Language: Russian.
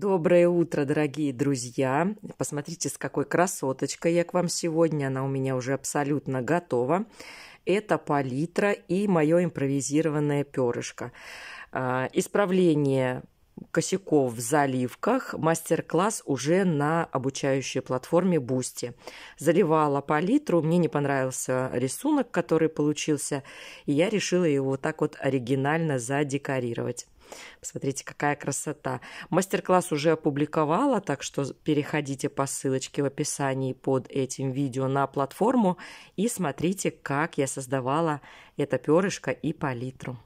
Доброе утро, дорогие друзья! Посмотрите, с какой красоточкой я к вам сегодня. Она у меня уже абсолютно готова. Это палитра и мое импровизированное перышко. А, исправление косяков в заливках. Мастер-класс уже на обучающей платформе Бусти. Заливала палитру, мне не понравился рисунок, который получился, и я решила его вот так вот оригинально задекорировать. Посмотрите, какая красота. Мастер-класс уже опубликовала, так что переходите по ссылочке в описании под этим видео на платформу и смотрите, как я создавала это перышко и палитру.